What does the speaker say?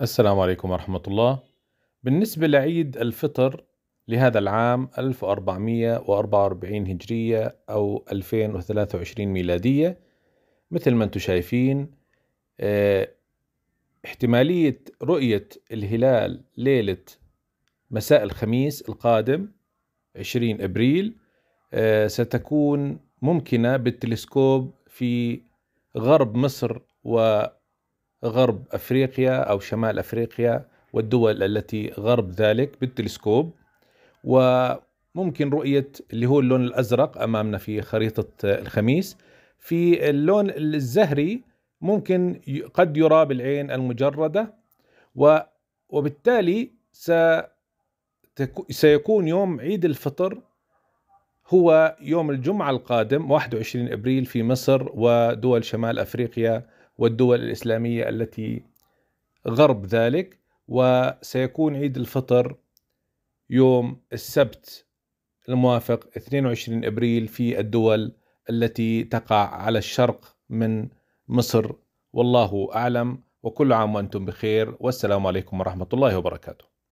السلام عليكم ورحمة الله بالنسبة لعيد الفطر لهذا العام 1444 هجرية أو 2023 ميلادية مثل ما انتم شايفين اه احتمالية رؤية الهلال ليلة مساء الخميس القادم 20 أبريل اه ستكون ممكنة بالتلسكوب في غرب مصر و غرب افريقيا او شمال افريقيا والدول التي غرب ذلك بالتلسكوب وممكن رؤيه اللي هو اللون الازرق امامنا في خريطه الخميس في اللون الزهري ممكن قد يرى بالعين المجرده و وبالتالي سيكون يوم عيد الفطر هو يوم الجمعة القادم 21 أبريل في مصر ودول شمال أفريقيا والدول الإسلامية التي غرب ذلك وسيكون عيد الفطر يوم السبت الموافق 22 ابريل في الدول التي تقع على الشرق من مصر والله اعلم وكل عام وانتم بخير والسلام عليكم ورحمه الله وبركاته